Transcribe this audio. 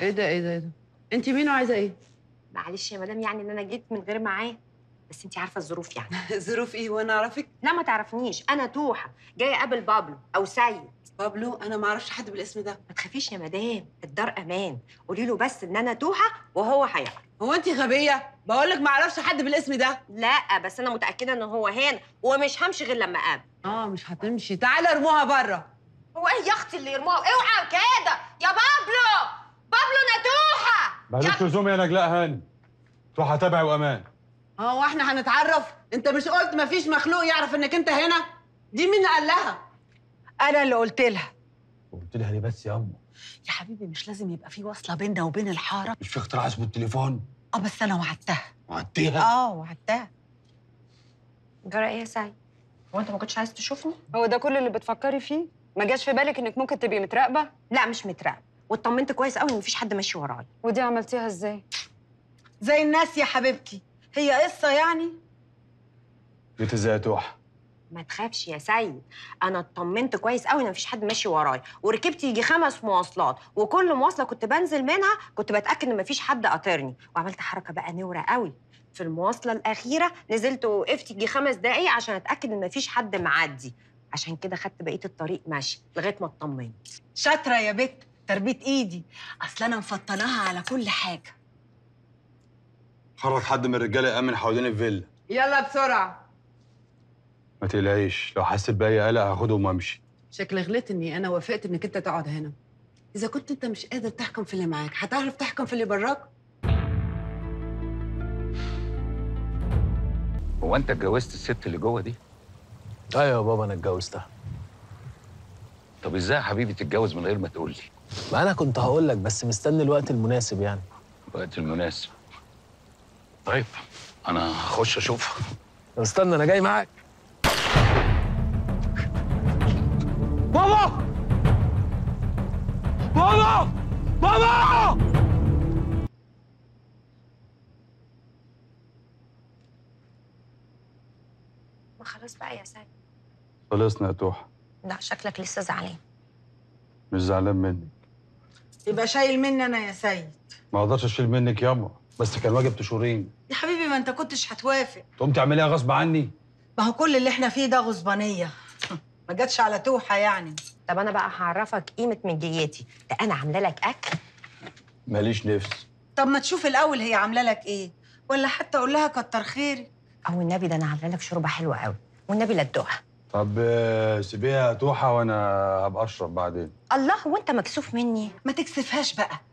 ايه ده ايه ده ايه ده انت مين وعايزه ايه معلش يا مدام يعني ان انا جيت من غير معاه بس انت عارفه الظروف يعني ظروف ايه وانا اعرفك لا ما تعرفنيش انا توحه جايه اقابل بابلو او سيد بابلو انا ما اعرفش حد بالاسم ده ما تخافيش يا مدام الدار امان قولي له بس ان انا توحه وهو هيعرف هو انت غبيه بقول لك ما اعرفش حد بالاسم ده لا بس انا متاكده ان هو هنا ومش همشي غير لما اقابل اه مش هتمشي تعالى ارموها بره هو ايه يا اختي اللي يرموها اوعى كده مالكش لزوم يا نجلاء هاني تروح اتابع وامان هو اه، احنا هنتعرف انت مش قلت مفيش مخلوق يعرف انك انت هنا دي مين قال لها انا اللي قلت لها قلت لها ليه بس يا امه يا حبيبي مش لازم يبقى في وصله بيننا وبين الحاره مش في اختراع اسمه التليفون اه بس انا وعدتها وعدتها اه وعدتها جرى ايه يا سعيد هو انت ما كنتش عايز تشوفني هو ده كل اللي بتفكري فيه ما جاش في بالك انك ممكن تبقي متراقبه لا مش متراقبه واطمنت كويس قوي ان مفيش حد ماشي ورايا ودي عملتيها ازاي زي الناس يا حبيبتي هي قصه يعني جيت ازاي توح ما تخافش يا سيد انا اطمنت كويس قوي ان مفيش حد ماشي ورايا وركبت يجي خمس مواصلات وكل مواصله كنت بنزل منها كنت بتاكد ان مفيش حد قاطرني وعملت حركه بقى نوره قوي في المواصله الاخيره نزلت ووقفت يجي خمس دقايق عشان اتاكد ان مفيش حد معدي عشان كده خدت بقيه الطريق ماشي لغايه ما اطمنت شاطره يا بت تربية ايدي اصل انا مفطناها على كل حاجة حرك حد من الرجالة يأمن حوالين الفيلا يلا بسرعة ما تقلقيش لو حسيت بأي قلق هاخدهم وامشي شكل غلط اني انا وافقت انك انت تقعد هنا اذا كنت انت مش قادر تحكم في اللي معاك هتعرف تحكم في اللي براك هو انت اتجوزت الست اللي جوه دي ايوه يا بابا انا اتجوزتها طب ازاي يا حبيبي تتجوز من غير ما تقول لي ما انا كنت هقول لك بس مستني الوقت المناسب يعني الوقت المناسب طيب انا هخش اشوفها استنى انا جاي معاك بابا بابا بابا ما خلاص بقى يا سامي خلصنا يا توحه لا شكلك لسه زعلان مش زعلان مني يبقى شايل مني انا يا سيد ما اقدرش اشيل منك يابا بس كان واجب تشورين يا حبيبي ما انت كنتش هتوافق تقوم تعمليها غصب عني ما هو كل اللي احنا فيه ده غصبانيه ما جاتش على توحه يعني طب انا بقى هعرفك قيمه مجليتي ده انا عامله لك اكل ماليش نفس طب ما تشوف الاول هي عامله لك ايه ولا حتى اقول لها كتر خيري او النبي ده انا عامله لك شوربه حلوه قوي والنبي لا طب آه، سيبيها توحى وانا هبقى اشرب بعدين الله وانت مكسوف مني ما تكسفهاش بقى